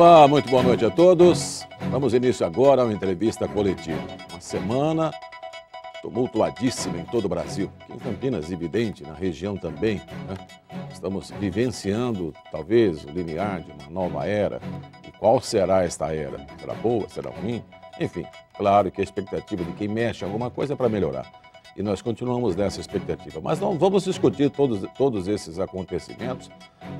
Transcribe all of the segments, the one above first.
Olá, muito boa noite a todos. Damos início agora a uma entrevista coletiva. Uma semana tumultuadíssima em todo o Brasil, em Campinas, evidente, na região também. Né? Estamos vivenciando, talvez, o limiar de uma nova era. E qual será esta era? Será boa? Será ruim? Enfim, claro que a expectativa de quem mexe alguma coisa é para melhorar. E nós continuamos nessa expectativa. Mas não vamos discutir todos, todos esses acontecimentos,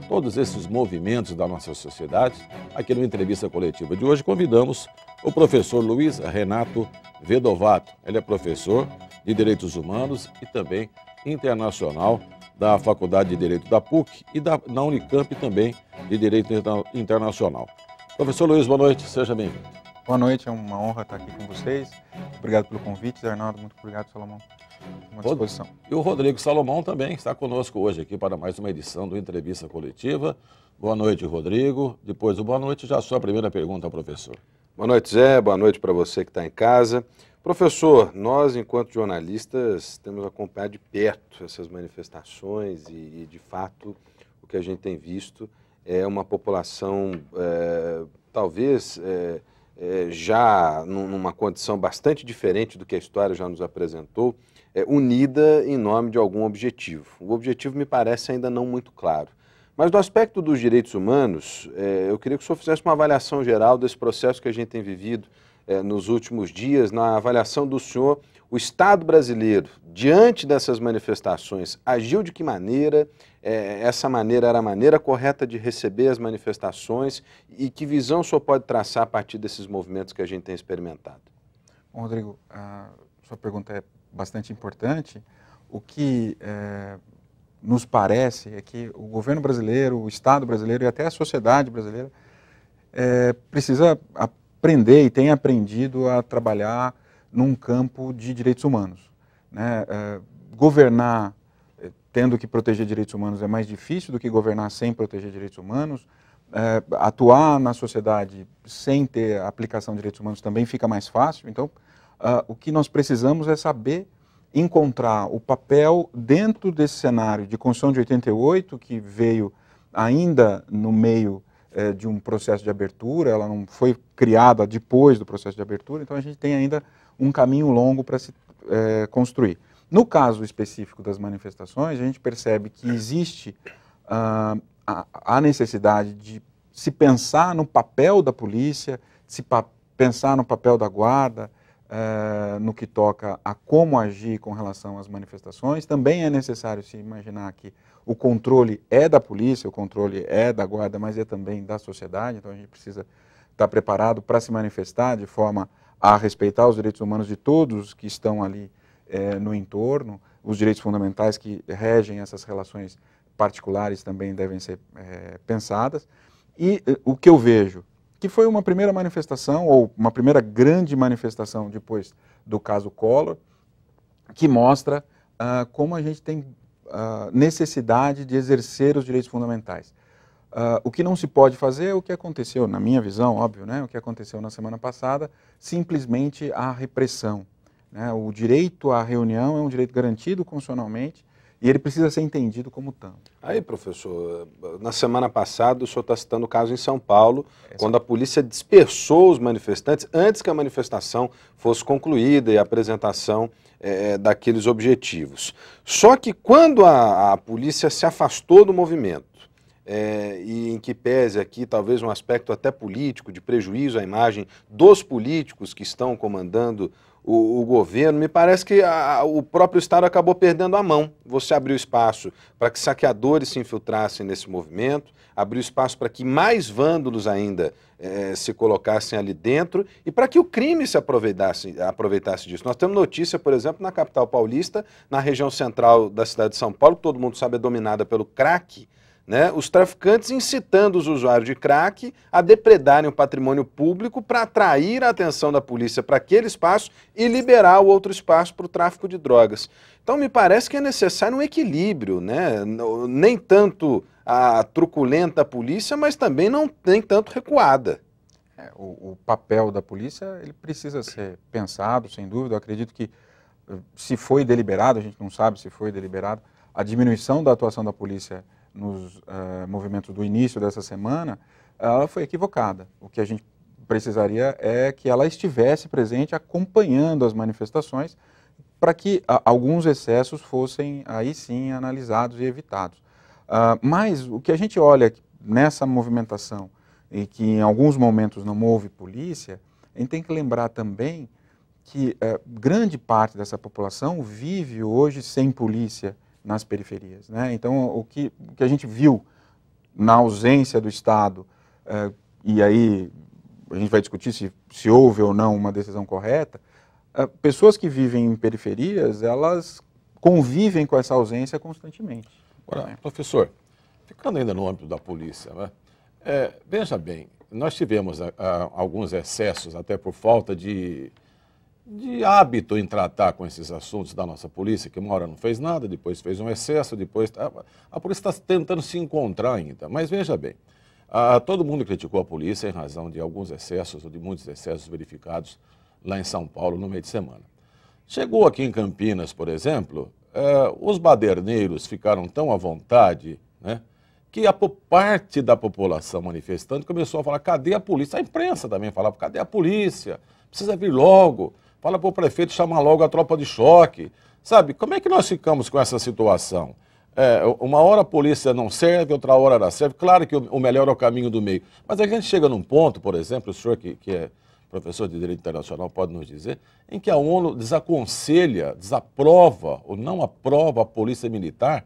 todos esses movimentos da nossa sociedade. Aqui no Entrevista Coletiva de hoje, convidamos o professor Luiz Renato Vedovato. Ele é professor de Direitos Humanos e também internacional da Faculdade de Direito da PUC e da, na Unicamp também de Direito Internacional. Professor Luiz, boa noite, seja bem-vindo. Boa noite, é uma honra estar aqui com vocês. Obrigado pelo convite, Arnaldo. Muito obrigado, Salomão. Uma disposição. E o Rodrigo Salomão também está conosco hoje aqui para mais uma edição do Entrevista Coletiva. Boa noite, Rodrigo. Depois do boa noite, já a sua primeira pergunta ao professor. Boa noite, Zé. Boa noite para você que está em casa. Professor, nós, enquanto jornalistas, temos acompanhado de perto essas manifestações e, de fato, o que a gente tem visto é uma população, é, talvez. É, é, já numa condição bastante diferente do que a história já nos apresentou, é, unida em nome de algum objetivo. O objetivo me parece ainda não muito claro. Mas do aspecto dos direitos humanos, é, eu queria que o senhor fizesse uma avaliação geral desse processo que a gente tem vivido é, nos últimos dias, na avaliação do senhor, o Estado brasileiro, diante dessas manifestações, agiu de que maneira? É, essa maneira era a maneira correta de receber as manifestações? E que visão só pode traçar a partir desses movimentos que a gente tem experimentado? Bom, Rodrigo, a sua pergunta é bastante importante. O que é, nos parece é que o governo brasileiro, o Estado brasileiro e até a sociedade brasileira é, precisa aprender e tem aprendido a trabalhar num campo de direitos humanos. Né? É, governar é, tendo que proteger direitos humanos é mais difícil do que governar sem proteger direitos humanos. É, atuar na sociedade sem ter aplicação de direitos humanos também fica mais fácil. Então, uh, o que nós precisamos é saber encontrar o papel dentro desse cenário de Constituição de 88, que veio ainda no meio de um processo de abertura, ela não foi criada depois do processo de abertura, então a gente tem ainda um caminho longo para se é, construir. No caso específico das manifestações, a gente percebe que existe ah, a, a, necessidade de se pensar no papel da polícia, se pensar no papel da guarda, é, no que toca a como agir com relação às manifestações. Também é necessário se imaginar que o controle é da polícia, o controle é da guarda, mas é também da sociedade, então a gente precisa estar tá preparado para se manifestar de forma a respeitar os direitos humanos de todos que estão ali é, no entorno, os direitos fundamentais que regem essas relações particulares também devem ser é, pensadas. E eh, o que eu vejo, que foi uma primeira manifestação, ou uma primeira grande manifestação depois do caso Collor, que mostra uh, como a gente tem uh, necessidade de exercer os direitos fundamentais. Uh, o que não se pode fazer é o que aconteceu, na minha visão, óbvio, né, o que aconteceu na semana passada, simplesmente a repressão. Né? O direito à reunião é um direito garantido constitucionalmente e ele precisa ser entendido como tanto. Aí, professor, na semana passada o senhor está citando o caso em São Paulo, é quando a polícia dispersou os manifestantes antes que a manifestação fosse concluída e a apresentação é, daqueles objetivos. Só que quando a, a polícia se afastou do movimento, é, e em que pese aqui talvez um aspecto até político, de prejuízo à imagem dos políticos que estão comandando o, o governo, me parece que a, o próprio Estado acabou perdendo a mão. Você abriu espaço para que saqueadores se infiltrassem nesse movimento, abriu espaço para que mais vândalos ainda é, se colocassem ali dentro e para que o crime se aproveitasse, aproveitasse disso. Nós temos notícia, por exemplo, na capital paulista, na região central da cidade de São Paulo, que todo mundo sabe é dominada pelo crack, né? Os traficantes incitando os usuários de crack a depredarem o patrimônio público para atrair a atenção da polícia para aquele espaço e liberar o outro espaço para o tráfico de drogas. Então me parece que é necessário um equilíbrio, né? nem tanto a truculenta polícia, mas também não tem tanto recuada. É, o, o papel da polícia ele precisa ser pensado, sem dúvida. Eu acredito que eh, se foi deliberado, a gente não sabe se foi deliberado, a diminuição da atuação da polícia nos uh, eh, movimentos do início dessa semana, ela foi equivocada. O que a gente precisaria é que ela estivesse presente acompanhando as manifestações para que alguns excessos fossem aí sim analisados e evitados. Uh, mas o que a gente olha nessa movimentação e que em alguns momentos não houve polícia, a gente tem que lembrar também que eh, grande parte dessa população vive hoje sem polícia nas periferias. Né? Então, o que, o que a gente viu na ausência do Estado, eh, e aí a gente vai discutir se, se houve ou não uma decisão correta, eh, pessoas que vivem em periferias, elas convivem com essa ausência constantemente. Agora, né? professor, ficando ainda no âmbito da polícia, né? é, veja bem, nós tivemos a, a, alguns excessos, até por falta de de hábito em tratar com esses assuntos da nossa polícia, que uma hora não fez nada, depois fez um excesso, depois. Tá, a, polícia está tentando se encontrar ainda. Mas veja bem, a, todo mundo criticou a polícia em razão de alguns excessos, ou de muitos excessos verificados lá em São Paulo no meio de semana. Chegou aqui em Campinas, por exemplo, é, os baderneiros ficaram tão à vontade, né? que a parte da população manifestante começou a falar: cadê a polícia? A imprensa também falava: cadê a polícia? Precisa vir logo fala para o prefeito chamar logo a tropa de choque. Sabe, como é que nós ficamos com essa situação? É, uma hora a polícia não serve, outra hora ela serve. Claro que o, melhor é o caminho do meio. Mas a gente chega num ponto, por exemplo, o senhor que, que é professor de Direito Internacional pode nos dizer, em que a ONU desaconselha, desaprova ou não aprova a polícia militar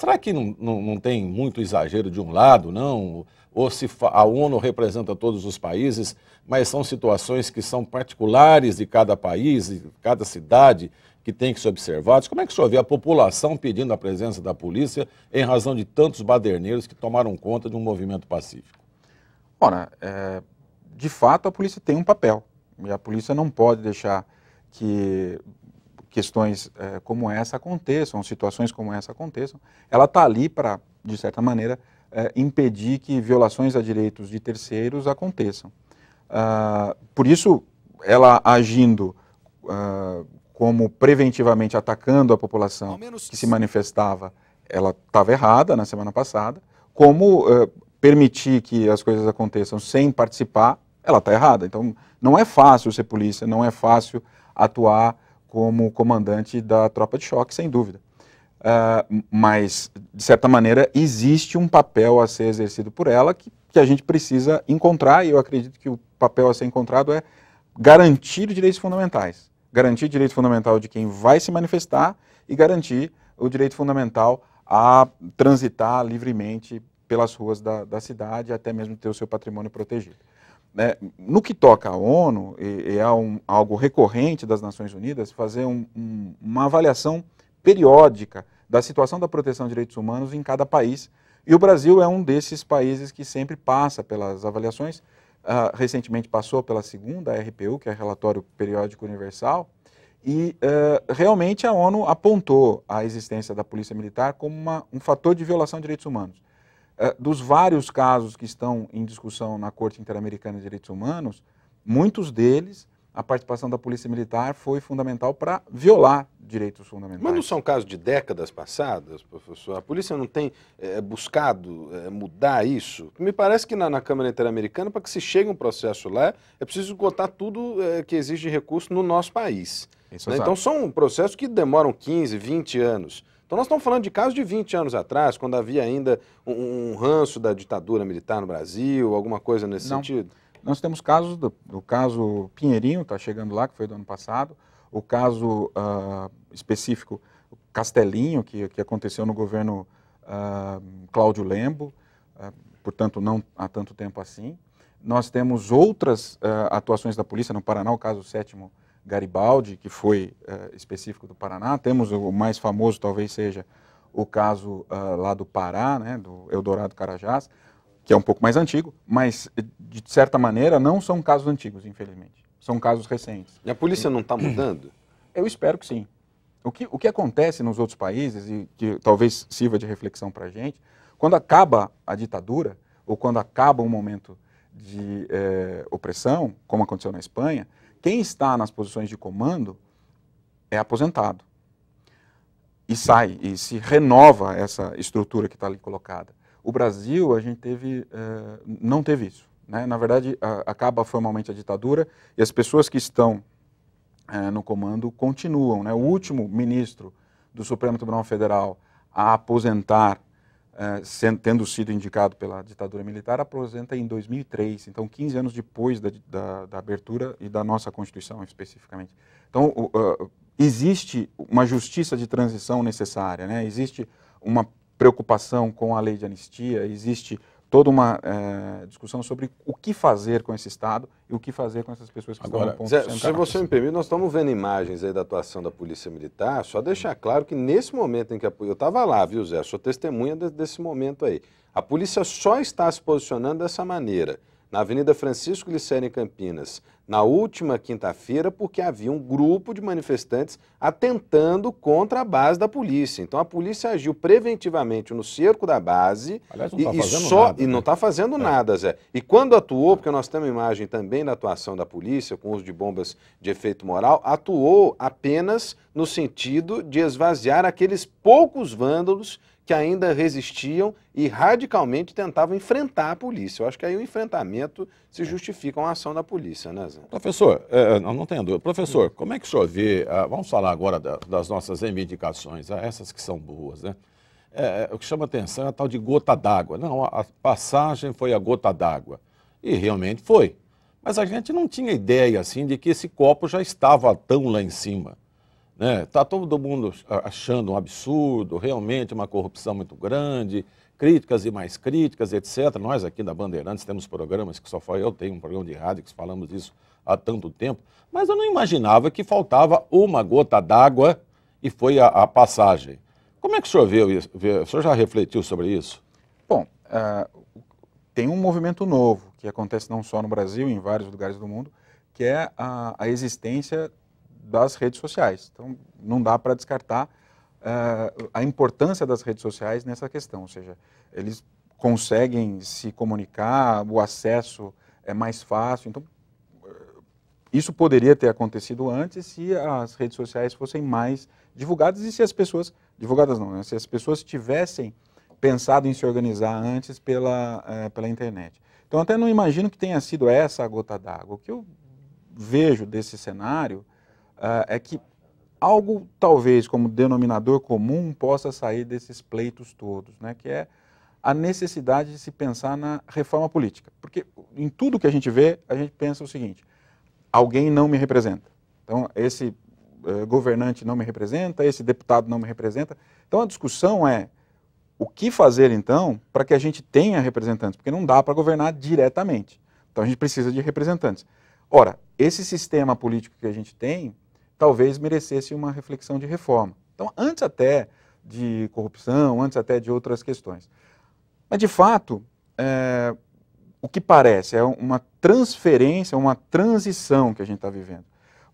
Será que não, não, não tem muito exagero de um lado, não? Ou se a ONU representa todos os países, mas são situações que são particulares de cada país, de cada cidade, que tem que ser observadas. Como é que o senhor vê a população pedindo a presença da polícia em razão de tantos baderneiros que tomaram conta de um movimento pacífico? Ora, é, de fato a polícia tem um papel e a polícia não pode deixar que questões é, como essa aconteçam, situações como essa aconteçam. Ela está ali para, de certa maneira, é, impedir que violações a direitos de terceiros aconteçam. Ah, por isso, ela agindo ah, como preventivamente atacando a população que se manifestava, ela estava errada na semana passada. Como é, permitir que as coisas aconteçam sem participar, ela está errada. Então, não é fácil ser polícia, não é fácil atuar como comandante da tropa de choque, sem dúvida. Uh, mas, de certa maneira, existe um papel a ser exercido por ela que, que a gente precisa encontrar, e eu acredito que o papel a ser encontrado é garantir direitos fundamentais. Garantir o direito fundamental de quem vai se manifestar e garantir o direito fundamental a transitar livremente pelas ruas da, da cidade, até mesmo ter o seu patrimônio protegido. Né? No que toca à ONU, e, e é um, algo recorrente das Nações Unidas, fazer um, um, uma avaliação periódica da situação da proteção de direitos humanos em cada país. E o Brasil é um desses países que sempre passa pelas avaliações. Uh, recentemente passou pela segunda RPU, que é Relatório Periódico Universal, e uh, realmente a ONU apontou a existência da polícia militar como uma, um fator de violação de direitos humanos. Eh, dos vários casos que estão em discussão na Corte Interamericana de Direitos Humanos, muitos deles, a participação da Polícia Militar foi fundamental para violar direitos fundamentais. Mas não são casos de décadas passadas, professor? A polícia não tem é, buscado é, mudar isso? Me parece que na, na Câmara Interamericana, para que se chegue um processo lá, é preciso esgotar tudo é, que exige recurso no nosso país. Né? Então são processos que demoram 15, 20 anos. Então nós estamos falando de casos de 20 anos atrás, quando havia ainda um, um ranço da ditadura militar no Brasil, alguma coisa nesse Não. sentido? Nós temos casos, do, do caso Pinheirinho, está chegando lá, que foi do ano passado, o caso uh, específico Castelinho, que, que aconteceu no governo uh, Cláudio Lembo, uh, portanto não há tanto tempo assim. Nós temos outras atuações da polícia no Paraná, o caso sétimo Garibaldi, que foi uh, específico do Paraná. Temos o mais famoso, talvez seja o caso uh, lá do Pará, né, do Eldorado Carajás, que é um pouco mais antigo, mas eh, de certa maneira não são casos antigos, infelizmente. São casos recentes. E a polícia não está mudando? Eu espero que sim. O que, o que acontece nos outros países, e que talvez sirva de reflexão para a gente, quando acaba a ditadura, ou quando acaba um momento de opressão, como aconteceu na Espanha, quem está nas posições de comando é aposentado. E sai, e se renova essa estrutura que está ali colocada. O Brasil, a gente teve, uh, não teve isso. Né? Na verdade, uh, acaba formalmente a ditadura e as pessoas que estão uh, no comando continuam. Né? O último ministro do Supremo Tribunal Federal a aposentar é, sendo, tendo sido indicado pela ditadura militar, aposenta em 2003, então 15 anos depois da, da, da abertura e da nossa Constituição especificamente. Então, uh, existe uma justiça de transição necessária, né? existe uma preocupação com a lei de anistia, existe toda uma é, discussão sobre o que fazer com esse Estado e o que fazer com essas pessoas que Agora, estão no ponto Zé, Se você me permite, nós estamos vendo imagens aí da atuação da Polícia Militar, só deixar claro que nesse momento em que a Eu estava lá, viu, Zé? Sou testemunha de, desse momento aí. A polícia só está se posicionando dessa maneira. Na Avenida Francisco Glicério, em Campinas, na última quinta-feira porque havia um grupo de manifestantes atentando contra a base da polícia. Então a polícia agiu preventivamente no cerco da base Aliás, e, tá e, só nada, e não está né? fazendo é. nada, Zé. E quando atuou, porque nós temos imagem também da atuação da polícia com uso de bombas de efeito moral, atuou apenas no sentido de esvaziar aqueles poucos vândalos que ainda resistiam e radicalmente tentavam enfrentar a polícia. Eu acho que aí o enfrentamento se justifica uma ação da polícia, né, Zé? Professor, é, é não tenho dúvida. Professor, como é que o senhor vê, ah, vamos falar agora da, das nossas reivindicações, a, ah, essas que são boas, né? É, é, o que chama atenção é a tal de gota d'água. Não, a passagem foi a gota d'água. E realmente foi. Mas a gente não tinha ideia, assim, de que esse copo já estava tão lá em cima. Né? Tá todo mundo achando um absurdo, realmente uma corrupção muito grande, críticas e mais críticas, etc. Nós aqui da Bandeirantes temos programas que só foi eu tenho um programa de rádio que falamos isso há tanto tempo, mas eu não imaginava que faltava uma gota d'água e foi a, a, passagem. Como é que o senhor vê isso? O senhor já refletiu sobre isso? Bom, uh, tem um movimento novo que acontece não só no Brasil, em vários lugares do mundo, que é a, a existência das redes sociais. Então, não dá para descartar uh, a importância das redes sociais nessa questão, ou seja, eles conseguem se comunicar, o acesso é mais fácil. Então, eh, isso poderia ter acontecido antes se as redes sociais fossem mais divulgadas e se as pessoas, divulgadas não, né? se as pessoas tivessem pensado em se organizar antes pela, eh, pela internet. Então, até não imagino que tenha sido essa a gota d'água. O que eu vejo desse cenário uh, é que algo talvez como denominador comum possa sair desses pleitos todos, né? que é a necessidade de se pensar na reforma política. Porque em tudo que a gente vê, a gente pensa o seguinte: alguém não me representa. Então, esse eh, governante não me representa, esse deputado não me representa. Então, a discussão é o que fazer então para que a gente tenha representantes, porque não dá para governar diretamente. Então, a gente precisa de representantes. Ora, esse sistema político que a gente tem talvez merecesse uma reflexão de reforma. Então, antes até de corrupção, antes até de outras questões. Mas, de fato, é, o que parece é uma transferência, uma transição que a gente está vivendo.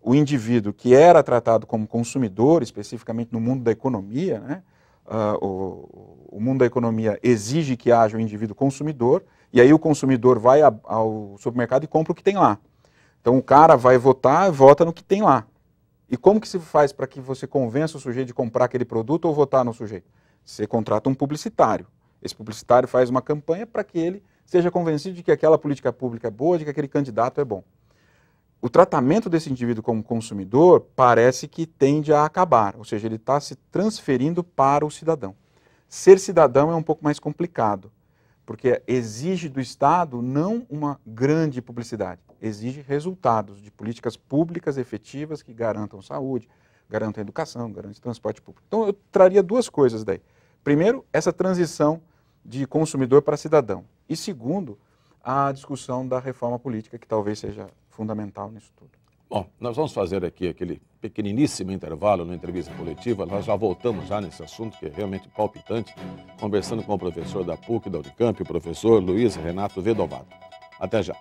O indivíduo que era tratado como consumidor, especificamente no mundo da economia, né? Uh, o, o, mundo da economia exige que haja o um indivíduo consumidor, e aí o consumidor vai a, ao supermercado e compra o que tem lá. Então o cara vai votar, vota no que tem lá. E como que se faz para que você convença o sujeito de comprar aquele produto ou votar no sujeito? Você contrata um publicitário. Esse publicitário faz uma campanha para que ele seja convencido de que aquela política pública é boa, de que aquele candidato é bom. O tratamento desse indivíduo como consumidor parece que tende a acabar, ou seja, ele está se transferindo para o cidadão. Ser cidadão é um pouco mais complicado, porque exige do Estado não uma grande publicidade, exige resultados de políticas públicas efetivas que garantam saúde, garantam educação, garantam transporte público. Então eu traria duas coisas daí. Primeiro, essa transição de consumidor para cidadão. E segundo, a discussão da reforma política, que talvez seja fundamental nisso tudo. Bom, nós vamos fazer aqui aquele pequeniníssimo intervalo na entrevista coletiva. Nós já voltamos já nesse assunto que é realmente palpitante, conversando com o professor da PUC da Unicamp, o professor Luiz Renato Vedovato. Até já.